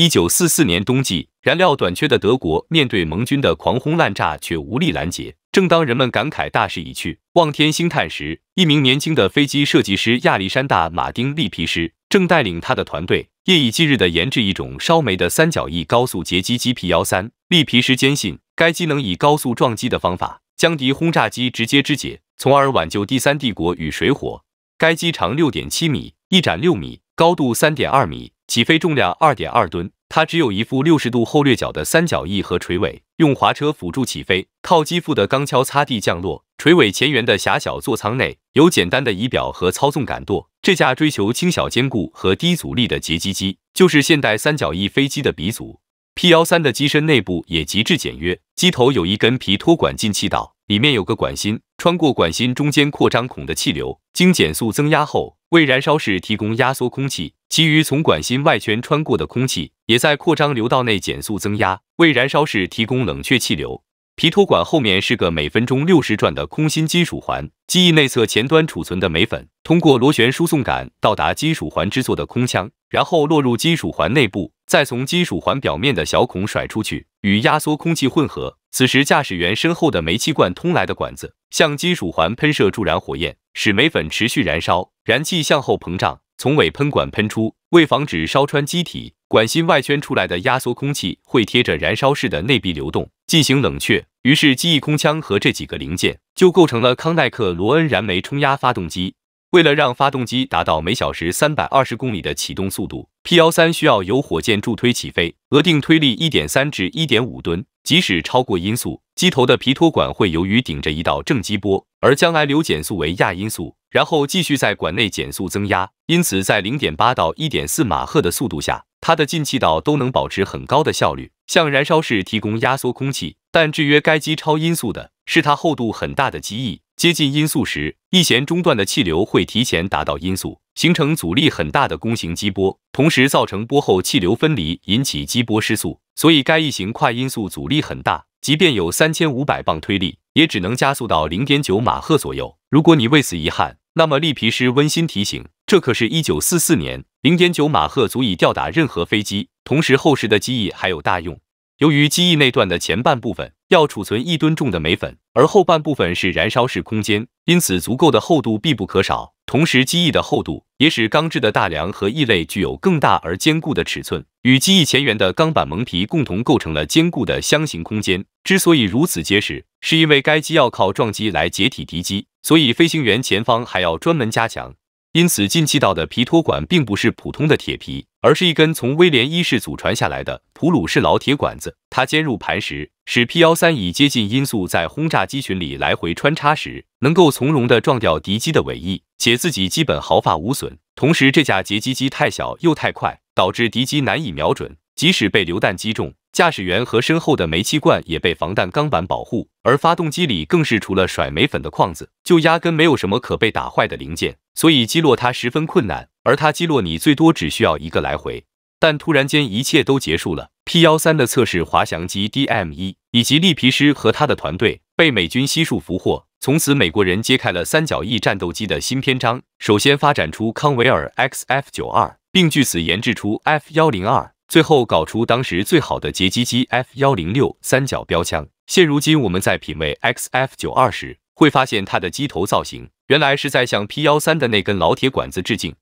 一九四四年冬季，燃料短缺的德国面对盟军的狂轰滥炸却无力拦截。正当人们感慨大势已去、望天兴叹时，一名年轻的飞机设计师亚历山大·马丁·利皮施正带领他的团队夜以继日的研制一种烧煤的三角翼高速截击机 P 幺三。利皮师坚信该机能以高速撞击的方法将敌轰炸机直接肢解，从而挽救第三帝国与水火。该机长六点七米，翼展六米，高度三点二米。起飞重量二点二吨，它只有一副六十度后掠角的三角翼和垂尾，用滑车辅助起飞，靠机腹的钢锹擦地降落。垂尾前缘的狭小座舱内有简单的仪表和操纵杆舵。这架追求轻小坚固和低阻力的截击机，就是现代三角翼飞机的鼻祖 P- 幺三的机身内部也极致简约。机头有一根皮托管进气道，里面有个管芯，穿过管芯中间扩张孔的气流经减速增压后，为燃烧室提供压缩空气。其余从管芯外圈穿过的空气也在扩张流道内减速增压，为燃烧室提供冷却气流。皮托管后面是个每分钟六十转的空心金属环，机翼内侧前端储存的煤粉通过螺旋输送杆到达金属环制作的空腔，然后落入金属环内部，再从金属环表面的小孔甩出去，与压缩空气混合。此时驾驶员身后的煤气罐通来的管子向金属环喷射助燃火焰，使煤粉持续燃烧，燃气向后膨胀。从尾喷管喷出，为防止烧穿机体，管芯外圈出来的压缩空气会贴着燃烧室的内壁流动，进行冷却。于是机翼空腔和这几个零件就构成了康耐克罗恩燃煤冲压发动机。为了让发动机达到每小时三百二十公里的启动速度，P- 1三需要由火箭助推起飞，额定推力一点三至一点五吨。即使超过音速，机头的皮托管会由于顶着一道正激波而将来流减速为亚音速。然后继续在管内减速增压，因此在零点八到一点四马赫的速度下，它的进气道都能保持很高的效率，向燃烧室提供压缩空气。但制约该机超音速的是它厚度很大的机翼，接近音速时，翼弦中断的气流会提前达到音速，形成阻力很大的弓形激波，同时造成波后气流分离，引起激波失速。所以该翼型快音速阻力很大，即便有三千五百磅推力，也只能加速到零点九马赫左右。如果你为此遗憾，那么，利皮师温馨提醒：这可是一九四四年，零点九马赫足以吊打任何飞机。同时，厚实的机翼还有大用。由于机翼那段的前半部分。要储存一吨重的煤粉，而后半部分是燃烧室空间，因此足够的厚度必不可少。同时，机翼的厚度也使钢制的大梁和翼肋具有更大而坚固的尺寸，与机翼前缘的钢板蒙皮共同构成了坚固的箱型空间。之所以如此结实，是因为该机要靠撞击来解体敌机，所以飞行员前方还要专门加强。因此，进气道的皮托管并不是普通的铁皮，而是一根从威廉一世祖传下来的普鲁士老铁管子。它尖入盘石，使 P 幺三以接近音速在轰炸机群里来回穿插时，能够从容的撞掉敌机的尾翼，且自己基本毫发无损。同时，这架截击机太小又太快，导致敌机难以瞄准。即使被榴弹击中，驾驶员和身后的煤气罐也被防弹钢板保护，而发动机里更是除了甩煤粉的框子，就压根没有什么可被打坏的零件。所以击落它十分困难，而它击落你最多只需要一个来回。但突然间，一切都结束了。P- 幺三的测试滑翔机 D-M 一以及利皮师和他的团队被美军悉数俘获。从此，美国人揭开了三角翼战斗机的新篇章。首先发展出康维尔 X-F 九二，并据此研制出 F- 幺零二，最后搞出当时最好的截击机 F- 幺零六三角标枪。现如今，我们在品味 X-F 九二时。会发现它的机头造型，原来是在向 P 幺三的那根老铁管子致敬。